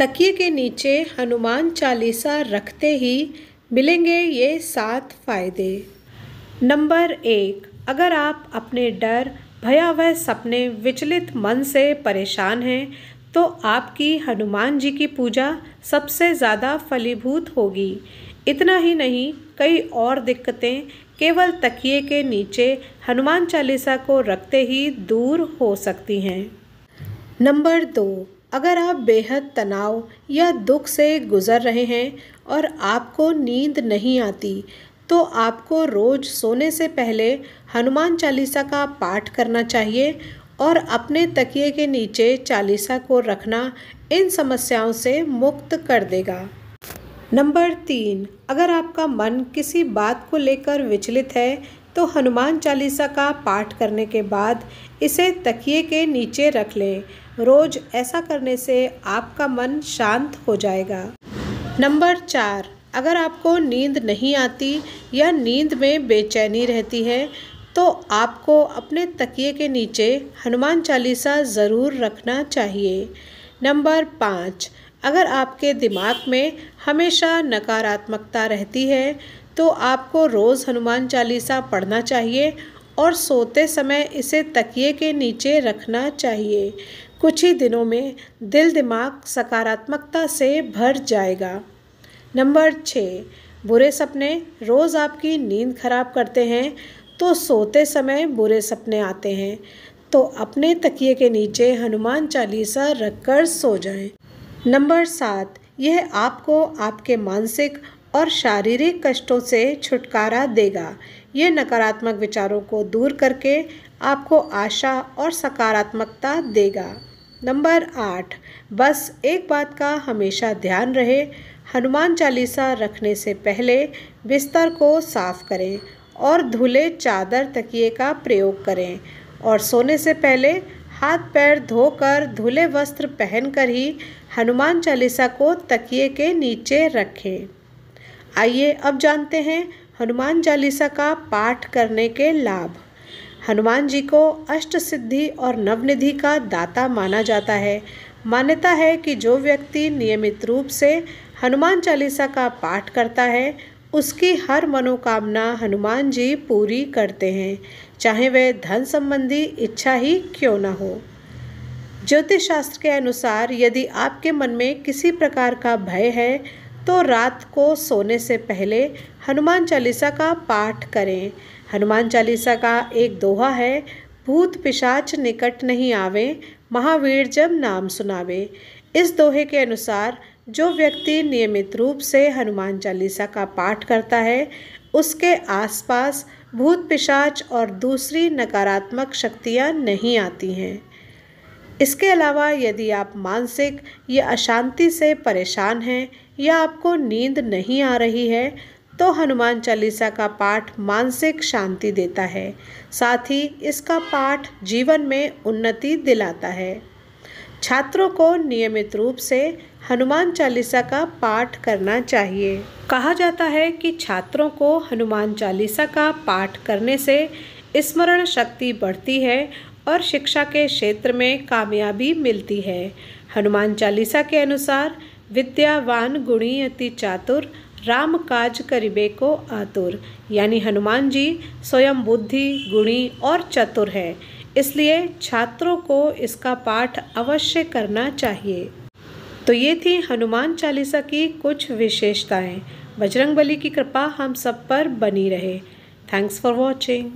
तकिए के नीचे हनुमान चालीसा रखते ही मिलेंगे ये सात फायदे नंबर एक अगर आप अपने डर भयावह सपने विचलित मन से परेशान हैं तो आपकी हनुमान जी की पूजा सबसे ज़्यादा फलीभूत होगी इतना ही नहीं कई और दिक्कतें केवल तकिए के नीचे हनुमान चालीसा को रखते ही दूर हो सकती हैं नंबर दो अगर आप बेहद तनाव या दुख से गुज़र रहे हैं और आपको नींद नहीं आती तो आपको रोज़ सोने से पहले हनुमान चालीसा का पाठ करना चाहिए और अपने तकिए के नीचे चालीसा को रखना इन समस्याओं से मुक्त कर देगा नंबर तीन अगर आपका मन किसी बात को लेकर विचलित है तो हनुमान चालीसा का पाठ करने के बाद इसे तकिए के नीचे रख लें रोज़ ऐसा करने से आपका मन शांत हो जाएगा नंबर चार अगर आपको नींद नहीं आती या नींद में बेचैनी रहती है तो आपको अपने तकिए के नीचे हनुमान चालीसा ज़रूर रखना चाहिए नंबर पाँच अगर आपके दिमाग में हमेशा नकारात्मकता रहती है तो आपको रोज़ हनुमान चालीसा पढ़ना चाहिए और सोते समय इसे तकिए के नीचे रखना चाहिए कुछ ही दिनों में दिल दिमाग सकारात्मकता से भर जाएगा नंबर छः बुरे सपने रोज़ आपकी नींद खराब करते हैं तो सोते समय बुरे सपने आते हैं तो अपने तकिए के नीचे हनुमान चालीसा रख कर सो जाएं। नंबर सात यह आपको आपके मानसिक और शारीरिक कष्टों से छुटकारा देगा ये नकारात्मक विचारों को दूर करके आपको आशा और सकारात्मकता देगा नंबर आठ बस एक बात का हमेशा ध्यान रहे हनुमान चालीसा रखने से पहले बिस्तर को साफ करें और धुले चादर तकिए का प्रयोग करें और सोने से पहले हाथ पैर धोकर धुले वस्त्र पहनकर ही हनुमान चालीसा को तकिए के नीचे रखें आइए अब जानते हैं हनुमान चालीसा का पाठ करने के लाभ हनुमान जी को अष्ट सिद्धि और नवनिधि का दाता माना जाता है मान्यता है कि जो व्यक्ति नियमित रूप से हनुमान चालीसा का पाठ करता है उसकी हर मनोकामना हनुमान जी पूरी करते हैं चाहे वह धन संबंधी इच्छा ही क्यों ना हो ज्योतिष शास्त्र के अनुसार यदि आपके मन में किसी प्रकार का भय है तो रात को सोने से पहले हनुमान चालीसा का पाठ करें हनुमान चालीसा का एक दोहा है भूत पिशाच निकट नहीं आवे महावीर जब नाम सुनावे इस दोहे के अनुसार जो व्यक्ति नियमित रूप से हनुमान चालीसा का पाठ करता है उसके आसपास भूत पिशाच और दूसरी नकारात्मक शक्तियाँ नहीं आती हैं इसके अलावा यदि आप मानसिक या अशांति से परेशान हैं या आपको नींद नहीं आ रही है तो हनुमान चालीसा का पाठ मानसिक शांति देता है साथ ही इसका पाठ जीवन में उन्नति दिलाता है छात्रों को नियमित रूप से हनुमान चालीसा का पाठ करना चाहिए कहा जाता है कि छात्रों को हनुमान चालीसा का पाठ करने से स्मरण शक्ति बढ़ती है और शिक्षा के क्षेत्र में कामयाबी मिलती है हनुमान चालीसा के अनुसार विद्यावान गुणी अति चातुर राम काज करिबे को आतुर यानी हनुमान जी स्वयं बुद्धि गुणी और चतुर है इसलिए छात्रों को इसका पाठ अवश्य करना चाहिए तो ये थी हनुमान चालीसा की कुछ विशेषताएं बजरंगबली की कृपा हम सब पर बनी रहे थैंक्स फॉर वॉचिंग